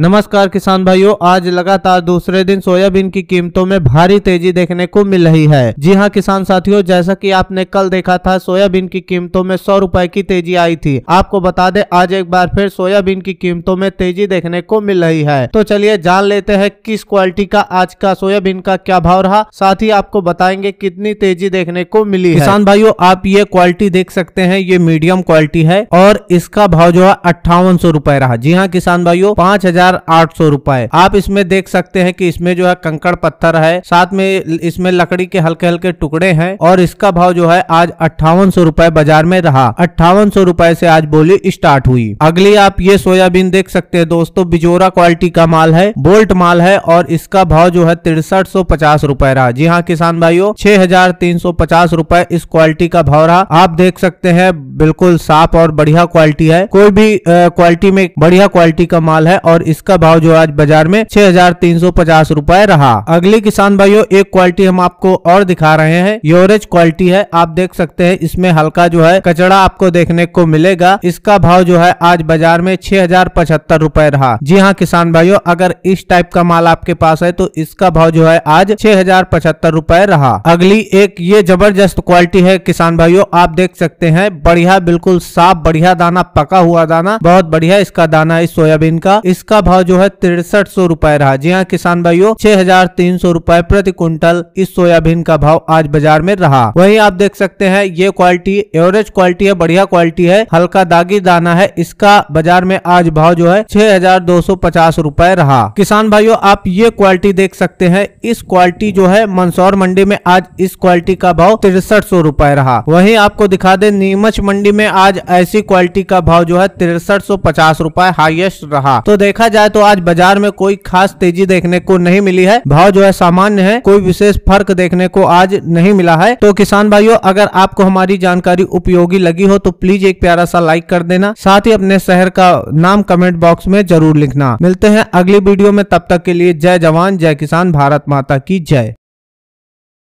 नमस्कार किसान भाइयों आज लगातार दूसरे दिन सोयाबीन की कीमतों में भारी तेजी देखने को मिल रही है जी हां किसान साथियों जैसा कि आपने कल देखा था सोयाबीन की कीमतों में सौ रूपए की तेजी आई थी आपको बता दें आज एक बार फिर सोयाबीन की कीमतों में तेजी देखने को मिल रही है तो चलिए जान लेते हैं किस क्वालिटी का आज का सोयाबीन का क्या भाव रहा साथ ही आपको बताएंगे कितनी तेजी देखने को मिली किसान भाइयों आप ये क्वालिटी देख सकते हैं ये मीडियम क्वालिटी है और इसका भाव जो है अट्ठावन रहा जी हाँ किसान भाइयों पाँच रुपए आप इसमें देख सकते हैं कि इसमें जो है कंकड़ पत्थर है साथ में इसमें लकड़ी के हल्के हल्के टुकड़े हैं और इसका भाव जो है आज अट्ठावन सौ बाजार में रहा अट्ठावन सौ से आज बोली स्टार्ट हुई अगली आप ये सोयाबीन देख सकते हैं दोस्तों बिजोरा क्वालिटी का माल है बोल्ट माल है और इसका भाव जो है तिरसठ सौ पचास रूपए रहा जी हाँ किसान भाइयों छह हजार तीन सौ पचास इस क्वालिटी का भाव रहा आप देख सकते हैं बिल्कुल साफ और बढ़िया क्वालिटी है कोई भी क्वालिटी में बढ़िया क्वालिटी का माल है और इसका भाव जो आज बाजार में छह हजार तीन सौ पचास रूपए रहा अगली किसान भाइयों एक क्वालिटी हम आपको और दिखा रहे हैं योरेज क्वालिटी है आप देख सकते हैं इसमें हल्का जो है कचड़ा आपको देखने को मिलेगा इसका भाव जो है आज बाजार में छह हजार पचहत्तर रूपए रहा जी हाँ किसान भाइयों अगर इस टाइप का माल आपके पास है तो इसका भाव जो है आज छह हजार पचहत्तर रूपए रहा अगली एक ये जबरदस्त क्वालिटी है किसान भाइयों आप देख सकते हैं बढ़िया बिल्कुल साफ बढ़िया दाना पका हुआ दाना बहुत बढ़िया इसका दाना है इस सोयाबीन का इसका भाव जो है तिरसठ सौ रूपए रहा जी हाँ किसान भाइयों छह हजार तीन सौ रूपए प्रति क्विंटल इस सोयाबीन का भाव आज बाजार में रहा वहीं आप देख सकते हैं ये क्वालिटी एवरेज क्वालिटी है बढ़िया क्वालिटी है हल्का दागी दाना है इसका बाजार में आज भाव जो है छह हजार दो सौ पचास रूपए रहा किसान भाइयों आप ये क्वालिटी देख सकते हैं इस क्वालिटी जो है मंदसौर मंडी में आज इस क्वालिटी का भाव तिरसठ सौ रूपए रहा वही आपको दिखा दे नीमच मंडी में आज ऐसी क्वालिटी का भाव जो है तिरसठ सौ पचास रूपए हाइएस्ट रहा तो देखा जाए तो आज बाजार में कोई खास तेजी देखने को नहीं मिली है भाव जो है सामान्य है कोई विशेष फर्क देखने को आज नहीं मिला है तो किसान भाइयों अगर आपको हमारी जानकारी उपयोगी लगी हो तो प्लीज एक प्यारा सा लाइक कर देना साथ ही अपने शहर का नाम कमेंट बॉक्स में जरूर लिखना मिलते हैं अगली वीडियो में तब तक के लिए जय जवान जय किसान भारत माता की जय